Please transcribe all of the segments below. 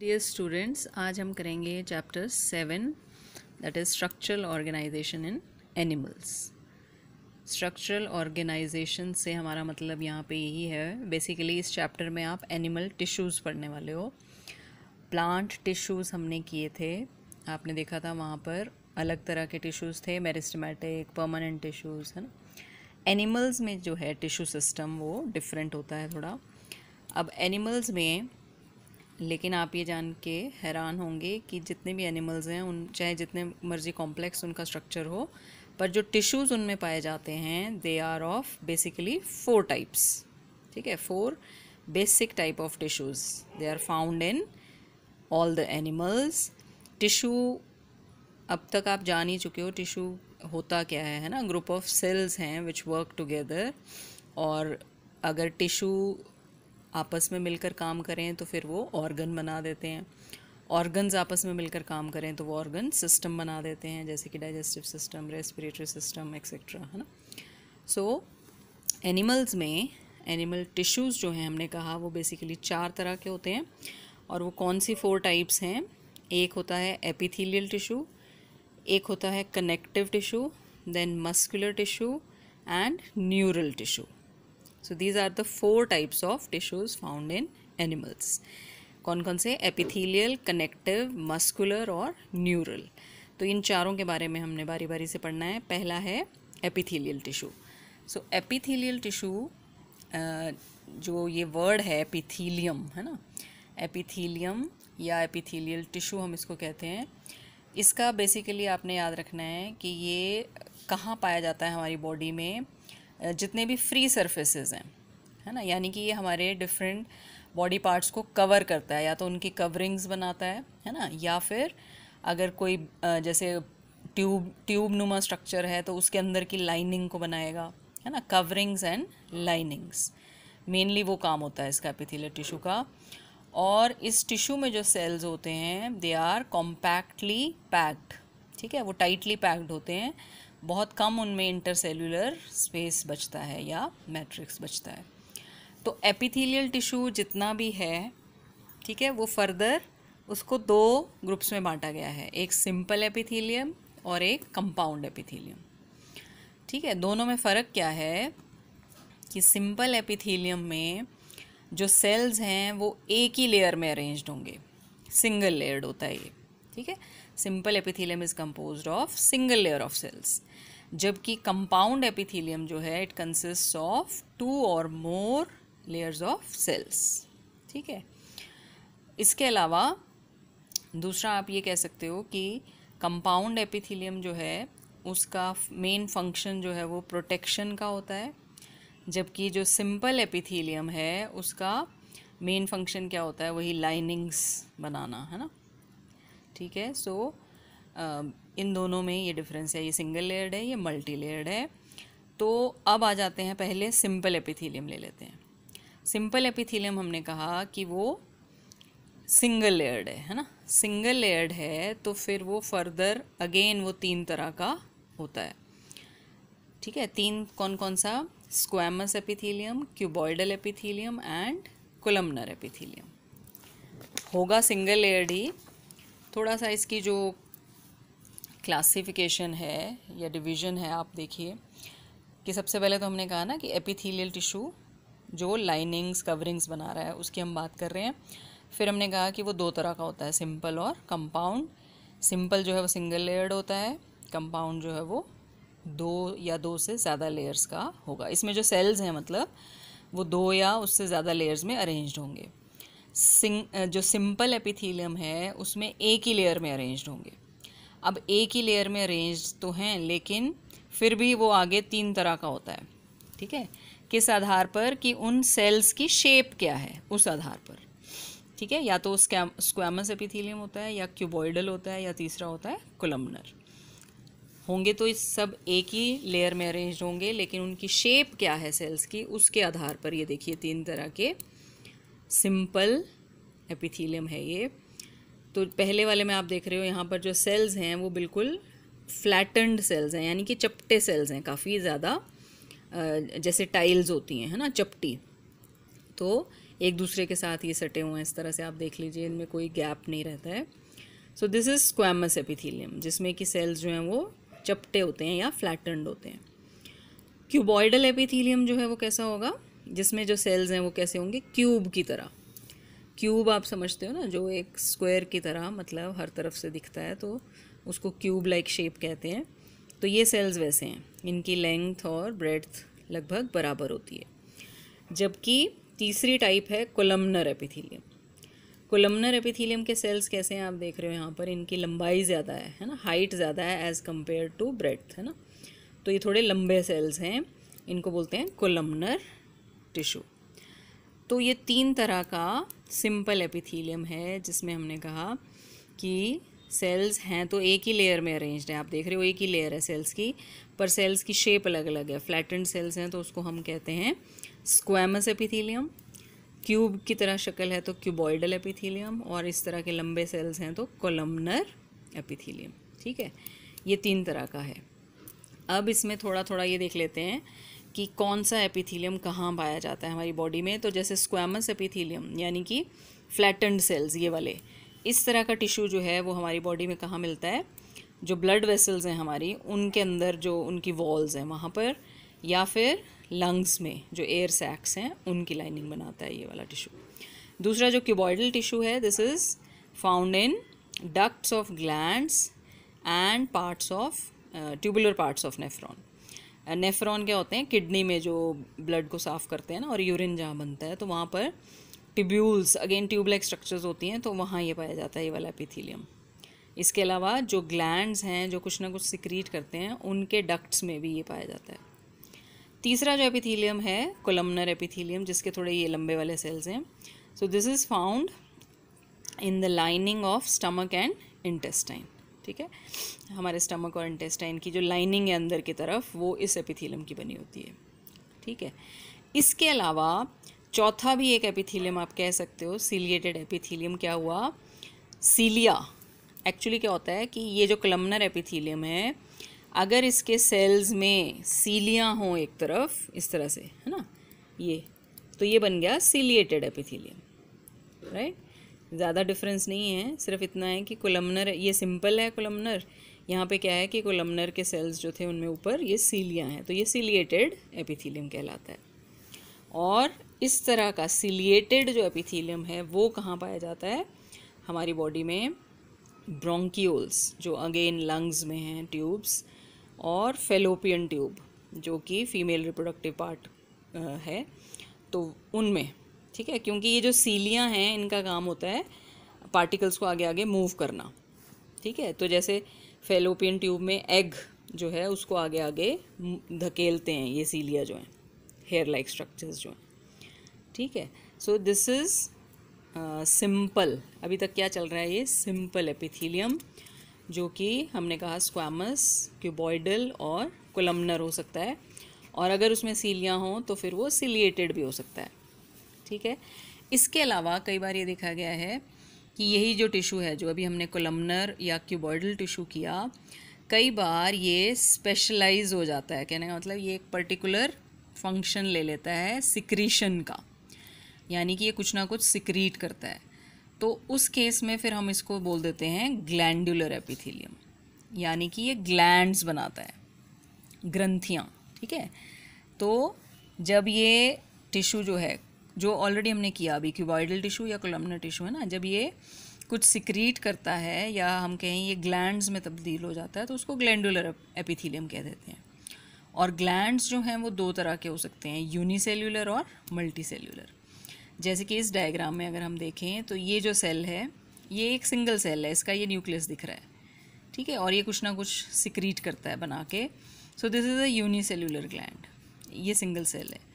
Dear students आज हम करेंगे chapter seven that is structural organisation in animals structural organisation से हमारा मतलब यहाँ पे यही है बेसिकली इस चैप्टर में आप एनिमल टिश्यूज़ पढ़ने वाले हो प्लांट टिश्यूज़ हमने किए थे आपने देखा था वहाँ पर अलग तरह के टिश्यूज़ थे मेरिस्टमेटिक परमानेंट टिश्यूज़ है ना एनिमल्स में जो है टिश्यू सिस्टम वो डिफरेंट होता है थोड़ा अब एनिमल्स में लेकिन आप ये जान के हैरान होंगे कि जितने भी एनिमल्स हैं उन चाहे जितने मर्जी कॉम्प्लेक्स उनका स्ट्रक्चर हो पर जो टिश्यूज़ उनमें पाए जाते हैं they are of basically four types ठीक है four basic type of tissues they are found in all the animals tissue अब तक आप जान ही चुके हो टिशू होता क्या है है ना ग्रुप ऑफ सेल्स हैं विच वर्क टुगेदर और अगर टिशू आपस में मिलकर काम करें तो फिर वो ऑर्गन बना देते हैं ऑर्गन्स आपस में मिलकर काम करें तो वो ऑर्गन सिस्टम बना देते हैं जैसे कि digestive system respiratory system etcetera है ना सो so, एनिमल्स में एनिमल टिश्यूज़ जो हैं हमने कहा वो बेसिकली चार तरह के होते हैं और वो कौन सी फोर टाइप्स हैं एक होता है एपिथीलियल टिशू एक होता है connective tissue then muscular tissue and neural tissue so these are the four types of tissues found in animals कौन कौन से एपिथीलियल कनेक्टिव मस्कुलर और न्यूरल तो इन चारों के बारे में हमने बारी बारी से पढ़ना है पहला है epithelial tissue so epithelial tissue जो ये वर्ड है एपिथीलियम है ना एपिथीलियम या एपिथीलियल टिश्यू हम इसको कहते हैं इसका बेसिकली आपने याद रखना है कि ये कहाँ पाया जाता है हमारी बॉडी में जितने भी फ्री सरफेसेस हैं है ना यानी कि ये हमारे डिफरेंट बॉडी पार्ट्स को कवर करता है या तो उनकी कवरिंग्स बनाता है है ना या फिर अगर कोई जैसे ट्यूब ट्यूब नुमा स्ट्रक्चर है तो उसके अंदर की लाइनिंग को बनाएगा है ना कवरिंग्स एंड लाइनिंग्स मेनली वो काम होता है इसका एपिथेलियल टिश्यू का और इस टिश्यू में जो सेल्स होते हैं दे आर कॉम्पैक्टली पैक्ड ठीक है वो टाइटली पैक्ड होते हैं बहुत कम उनमें इंटरसेलुलर स्पेस बचता है या मैट्रिक्स बचता है तो एपिथेलियल टिश्यू जितना भी है ठीक है वो फर्दर उसको दो ग्रुप्स में बांटा गया है एक सिंपल एपिथेलियम और एक कंपाउंड एपिथेलियम ठीक है दोनों में फ़र्क क्या है कि सिंपल एपिथेलियम में जो सेल्स हैं वो एक ही लेयर में अरेंज्ड होंगे सिंगल लेयर्ड होता है ये ठीक है simple epithelium is composed of single layer of cells जबकि कंपाउंड एपिथीलियम जो है इट कंसिस्ट ऑफ टू और मोर लेयर्स ऑफ सेल्स ठीक है इसके अलावा दूसरा आप ये कह सकते हो कि कंपाउंड एपिथीलियम जो है उसका मेन फंक्शन जो है वो प्रोटेक्शन का होता है जबकि जो सिंपल एपिथीलियम है उसका मेन फंक्शन क्या होता है वही लाइनिंग्स बनाना है ना ठीक है सो so, इन दोनों में ये डिफरेंस है ये सिंगल लेयर्ड है ये मल्टी लेयर्ड है तो अब आ जाते हैं पहले सिंपल एपिथीलियम ले लेते हैं सिंपल एपिथीलियम हमने कहा कि वो सिंगल लेयर्ड है है ना सिंगल लेयर्ड है तो फिर वो फर्दर अगेन वो तीन तरह का होता है ठीक है तीन कौन कौन सा squamous epithelium cuboidal epithelium and columnar epithelium होगा सिंगल लेयर्ड ही थोड़ा सा इसकी जो क्लासिफिकेशन है या डिवीज़न है आप देखिए कि सबसे पहले तो हमने कहा ना कि एपिथेलियल टिशू जो लाइनिंग्स कवरिंग्स बना रहा है उसकी हम बात कर रहे हैं फिर हमने कहा कि वो दो तरह का होता है सिंपल और कंपाउंड सिंपल जो है वो सिंगल लेयर्ड होता है कंपाउंड जो है वो दो या दो से ज़्यादा लेयर्स का होगा इसमें जो सेल्स हैं मतलब वो दो या उससे ज़्यादा लेयर्स में अरेंज्ड होंगे सिंग जो सिंपल एपिथीलियम है उसमें एक ही लेयर में अरेंज होंगे अब एक ही लेयर में अरेंज तो हैं लेकिन फिर भी वो आगे तीन तरह का होता है ठीक है किस आधार पर कि उन सेल्स की शेप क्या है उस आधार पर ठीक है या तो स्क्वामस एपिथीलियम होता है या क्यूबॉइडल होता है या तीसरा होता है कोलमनर होंगे तो इस सब एक ही लेयर में अरेंज होंगे लेकिन उनकी शेप क्या है सेल्स की उसके आधार पर ये देखिए तीन तरह के सिंपल एपिथीलियम है ये तो पहले वाले में आप देख रहे हो यहाँ पर जो सेल्स हैं वो बिल्कुल फ्लैटनड सेल्स हैं यानी कि चपटे सेल्स हैं काफ़ी ज़्यादा जैसे टाइल्स होती हैं है ना चपटी तो एक दूसरे के साथ ये सटे हुए हैं इस तरह से आप देख लीजिए इनमें कोई गैप नहीं रहता है so this is squamous epithelium जिसमें कि सेल्स जो हैं वो चपटे होते हैं या फ्लैटनड होते हैं क्यूबॉइडल एपिथीलियम जो है वो कैसा होगा जिसमें जो सेल्स हैं वो कैसे होंगे क्यूब की तरह क्यूब आप समझते हो ना जो एक स्क्वायर की तरह मतलब हर तरफ से दिखता है तो उसको क्यूब लाइक शेप कहते हैं तो ये सेल्स वैसे हैं इनकी लेंथ और ब्रेड्थ लगभग बराबर होती है जबकि तीसरी टाइप है कोलमनर एपिथीलियम कोलमनर एपिथीलियम के सेल्स कैसे हैं आप देख रहे हो यहाँ पर इनकी लंबाई ज़्यादा है है ना हाइट ज़्यादा है एज़ कम्पेयर टू ब्रेथ है ना तो ये थोड़े लंबे सेल्स हैं इनको बोलते हैं कोलमनर टिश्यू तो ये तीन तरह का सिंपल एपिथीलियम है जिसमें हमने कहा कि सेल्स हैं तो एक ही लेयर में अरेंज्ड है आप देख रहे हो एक ही लेयर है सेल्स की पर सेल्स की शेप अलग अलग है फ्लैटेंड सेल्स हैं तो उसको हम कहते हैं स्क्वेमस एपिथीलियम क्यूब की तरह शक्ल है तो क्यूबॉइडल एपिथीलियम और इस तरह के लंबे सेल्स हैं तो कोलमनर एपिथीलियम ठीक है ये तीन तरह का है अब इसमें थोड़ा थोड़ा ये देख लेते हैं कि कौन सा एपिथीलियम कहाँ पाया जाता है हमारी बॉडी में तो जैसे स्क्वामस एपिथीलियम यानी कि फ्लैटनड सेल्स ये वाले इस तरह का टिश्यू जो है वो हमारी बॉडी में कहाँ मिलता है जो ब्लड वेसल्स हैं हमारी उनके अंदर जो उनकी वॉल्स हैं वहाँ पर या फिर लंग्स में जो एयर सैक्स हैं उनकी लाइनिंग बनाता है ये वाला टिशू दूसरा जो क्यूबॉइडल टिशू है this is found in ducts of glands and parts of tubular parts of nephron nephron क्या होते हैं किडनी में जो ब्लड को साफ़ करते हैं ना और यूरिन जहाँ बनता है तो वहाँ पर टिब्यूल्स अगेन ट्यूबलेक्स स्ट्रक्चर्स होती हैं तो वहाँ ये पाया जाता है ये वाला एपिथीलियम इसके अलावा जो ग्लैंड्स हैं जो कुछ ना कुछ सिक्रीट करते हैं उनके डक्ट्स में भी ये पाया जाता है तीसरा जो एपिथीलियम है कोलमनर एपिथीलियम जिसके थोड़े ये लंबे वाले सेल्स हैं so this is found in the lining of stomach and intestine ठीक है हमारे स्टमक और इंटेस्टाइन की जो लाइनिंग है अंदर की तरफ वो इस एपिथीलियम की बनी होती है ठीक है इसके अलावा चौथा भी एक एपिथीलियम आप कह सकते हो सीलिएटेड एपिथीलियम क्या हुआ सीलिया एक्चुअली क्या होता है कि ये जो कलमनर एपिथीलियम है अगर इसके सेल्स में सीलियाँ हों एक तरफ इस तरह से है ना ये तो ये बन गया सीलिएटेड एपिथीलियम राइट ज़्यादा डिफरेंस नहीं है सिर्फ इतना है कि कोलमनर ये सिंपल है कोलमनर यहाँ पे क्या है कि कोलमनर के सेल्स जो थे उनमें ऊपर ये सीलियाँ हैं तो ये सीलिएटेड एपिथीलियम कहलाता है और इस तरह का सीलिएटेड जो एपिथीलियम है वो कहाँ पाया जाता है हमारी बॉडी में ब्रोंकियोल्स जो अगेन लंग्स में हैं ट्यूब्स और फेलोपियन ट्यूब जो कि फीमेल रिप्रोडक्टिव पार्ट है तो उनमें ठीक है क्योंकि ये जो सीलियाँ हैं इनका काम होता है पार्टिकल्स को आगे आगे मूव करना ठीक है तो जैसे फेलोपियन ट्यूब में एग जो है उसको आगे आगे धकेलते हैं ये सीलिया जो हैं हेयर लाइक स्ट्रक्चर्स जो हैं ठीक है सो दिस इज़ सिंपल अभी तक क्या चल रहा है ये सिंपल एपिथीलियम जो कि हमने कहा स्क्वामस क्यूबॉइडल और कोलमनर हो सकता है और अगर उसमें सीलियाँ हों तो फिर वो सिलिएटेड भी हो सकता है ठीक है इसके अलावा कई बार ये देखा गया है कि यही जो टिश्यू है जो अभी हमने कोलमनर या क्यूबॉइडल टिश्यू किया कई बार ये स्पेशलाइज हो जाता है कहने का मतलब ये एक पर्टिकुलर फंक्शन ले लेता है सिक्रीशन का यानी कि ये कुछ ना कुछ सिक्रीट करता है तो उस केस में फिर हम इसको बोल देते हैं ग्लैंडुलर एपिथीलियम यानी कि ये ग्लैंड्स बनाता है ग्रंथियाँ ठीक है तो जब ये टिश्यू जो है जो ऑलरेडी हमने किया अभी क्यूबॉइडल टिश्यू या कोलमनर टिश्यू है ना जब ये कुछ सिक्रीट करता है या हम कहें ये ग्लैंड्स में तब्दील हो जाता है तो उसको ग्लैंडुलर एपिथीलियम कह देते हैं और ग्लैंड्स जो हैं वो दो तरह के हो सकते हैं यूनिसेल्यूलर और मल्टीसेल्यूलर जैसे कि इस डायग्राम में अगर हम देखें तो ये जो सेल है ये एक सिंगल सेल है इसका ये न्यूक्लियस दिख रहा है ठीक है और ये कुछ ना कुछ सिक्रीट करता है बना के so this is a unicellular gland ये सिंगल सेल है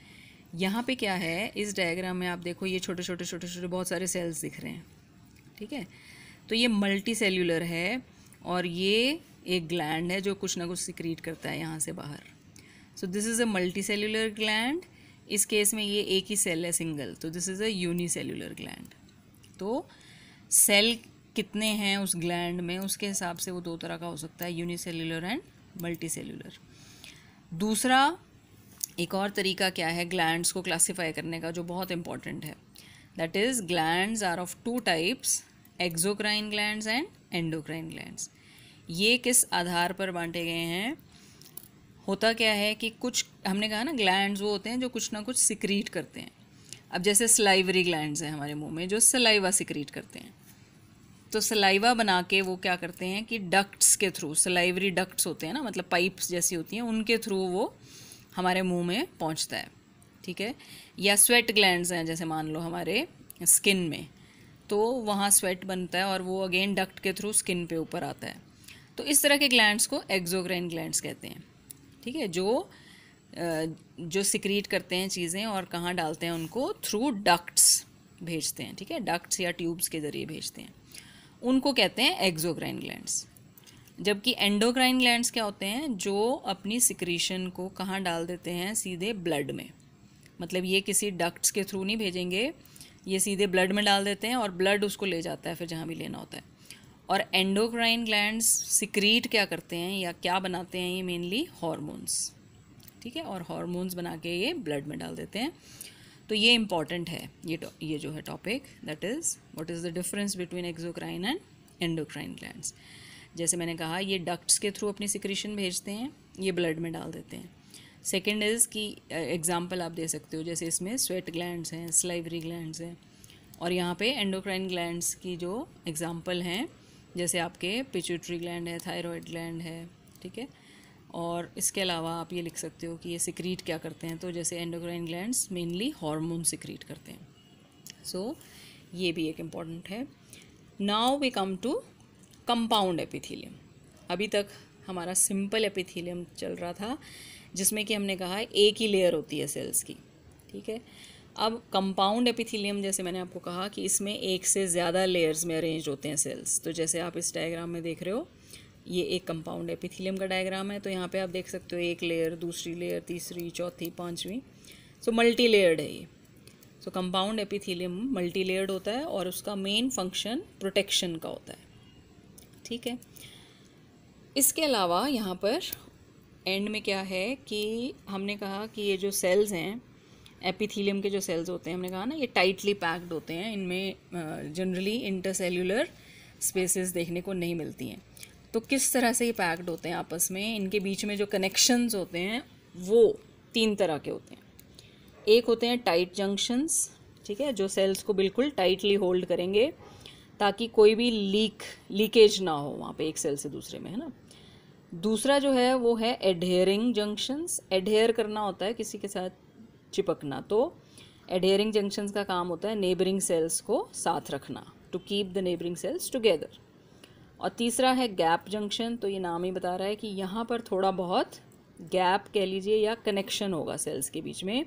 यहाँ पे क्या है इस डायग्राम में आप देखो ये छोटे छोटे छोटे छोटे बहुत सारे सेल्स दिख रहे हैं ठीक है तो ये मल्टी सेल्यूलर है और ये एक ग्लैंड है जो कुछ ना कुछ सिक्रीट करता है यहाँ से बाहर so this is a multi cellular gland इस केस में ये एक ही सेल है सिंगल तो this is a cellular gland तो सेल कितने हैं उस ग्लैंड में उसके हिसाब से वो दो तरह का हो सकता है सेल्यूलर एंड मल्टी सेल्यूलर दूसरा एक और तरीका क्या है ग्लैंड्स को क्लासीफाई करने का जो बहुत इंपॉर्टेंट है that is glands are of two types exocrine glands and endocrine glands ये किस आधार पर बांटे गए हैं होता क्या है कि कुछ हमने कहा ना ग्लैंड्स वो होते हैं जो कुछ ना कुछ सिक्रीट करते हैं अब जैसे सलाइवरी ग्लैंड्स हैं हमारे मुंह में जो सलाइवा सिक्रीट करते हैं तो सलाइवा बना के वो क्या करते हैं कि डक्ट्स के थ्रू सलाइवरी डक्ट्स होते हैं ना मतलब पाइप्स जैसी होती हैं उनके थ्रू वो हमारे मुंह में पहुंचता है ठीक है या स्वेट ग्लैंड्स हैं जैसे मान लो हमारे स्किन में तो वहाँ स्वेट बनता है और वो अगेन डक्ट के थ्रू स्किन पे ऊपर आता है तो इस तरह के ग्लैंड्स को एक्जोग्रेन ग्लैंड्स कहते हैं ठीक है जो जो सिक्रीट करते हैं चीज़ें और कहाँ डालते हैं उनको थ्रू डक्ट्स भेजते हैं ठीक है डक्ट्स या ट्यूब्स के ज़रिए भेजते हैं उनको कहते हैं एक्जोग्रेन ग्लैंड्स जबकि एंडोक्राइन ग्लैंड्स क्या होते हैं जो अपनी सिक्रीशन को कहाँ डाल देते हैं सीधे ब्लड में मतलब ये किसी डक्ट्स के थ्रू नहीं भेजेंगे ये सीधे ब्लड में डाल देते हैं और ब्लड उसको ले जाता है फिर जहाँ भी लेना होता है और एंडोक्राइन ग्लैंड्स सिक्रीट क्या करते हैं या क्या बनाते हैं ये मेनली हॉर्मोन्स ठीक है और हॉर्मोन्स बना के ये ब्लड में डाल देते हैं तो ये इम्पॉर्टेंट है ये ये जो है topic that is what is the difference between exocrine and endocrine glands जैसे मैंने कहा ये डक्ट्स के थ्रू अपनी सिक्रीशन भेजते हैं ये ब्लड में डाल देते हैं सेकेंड इज़ कि एग्ज़ाम्पल आप दे सकते हो जैसे इसमें स्वेट ग्लैंड हैं स्लाइवरी ग्लैंड हैं और यहाँ पे एंडोक्राइन ग्लैंड की जो एग्ज़ाम्पल हैं जैसे आपके पिचुटरी ग्लैंड है थायरॉयड ग्लैंड है ठीक है और इसके अलावा आप ये लिख सकते हो कि ये सिक्रीट क्या करते हैं तो जैसे endocrine gland mainly hormone secrete करते हैं सो so, ये भी एक इम्पॉर्टेंट है now we come to compound epithelium अभी तक हमारा सिंपल एपिथीलियम चल रहा था जिसमें कि हमने कहा है एक ही लेयर होती है सेल्स की ठीक है अब कंपाउंड एपिथीलियम जैसे मैंने आपको कहा कि इसमें एक से ज़्यादा लेयर्स में अरेंज होते हैं सेल्स तो जैसे आप इस डायग्राम में देख रहे हो ये एक कंपाउंड एपिथीलियम का डायग्राम है तो यहाँ पे आप देख सकते हो एक लेयर दूसरी लेयर तीसरी चौथी पाँचवीं सो मल्टी लेयर्ड है ये so compound epithelium multi layered होता है और उसका मेन फंक्शन प्रोटेक्शन का होता है ठीक है इसके अलावा यहाँ पर एंड में क्या है कि हमने कहा कि ये जो सेल्स हैं एपिथीलियम के जो सेल्स होते हैं हमने कहा ना ये टाइटली पैक्ड होते हैं इनमें जनरली इंटरसेल्यूलर स्पेसेस देखने को नहीं मिलती हैं तो किस तरह से ये पैक्ड होते हैं आपस में इनके बीच में जो कनेक्शंस होते हैं वो तीन तरह के होते हैं एक होते हैं टाइट जंक्शंस ठीक है जो सेल्स को बिल्कुल टाइटली होल्ड करेंगे ताकि कोई भी लीक लीकेज ना हो वहाँ पे एक सेल से दूसरे में है ना दूसरा जो है वो है एडहेयरिंग जंक्शंस एडहेयर करना होता है किसी के साथ चिपकना तो एडहेयरिंग जंक्शंस का काम होता है नेबरिंग सेल्स को साथ रखना to keep the neighbouring cells together और तीसरा है गैप जंक्शन तो ये नाम ही बता रहा है कि यहाँ पर थोड़ा बहुत गैप कह लीजिए या कनेक्शन होगा सेल्स के बीच में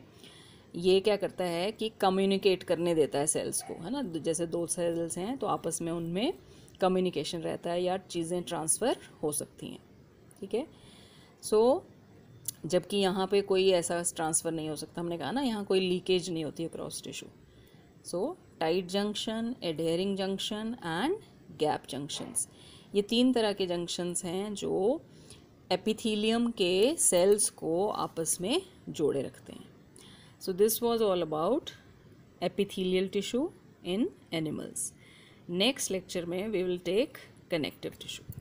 ये क्या करता है कि कम्युनिकेट करने देता है सेल्स को है ना जैसे दो सेल्स हैं तो आपस में उनमें कम्युनिकेशन रहता है या चीज़ें ट्रांसफ़र हो सकती हैं ठीक है सो so, जबकि यहाँ पे कोई ऐसा ट्रांसफ़र नहीं हो सकता हमने कहा ना यहाँ कोई लीकेज नहीं होती है cross tissue so tight junction adhering junction and gap junctions ये तीन तरह के जंक्शंस हैं जो एपिथीलियम के सेल्स को आपस में जोड़े रखते हैं So this was all about epithelial tissue in animals. Next lecture में we will take connective tissue.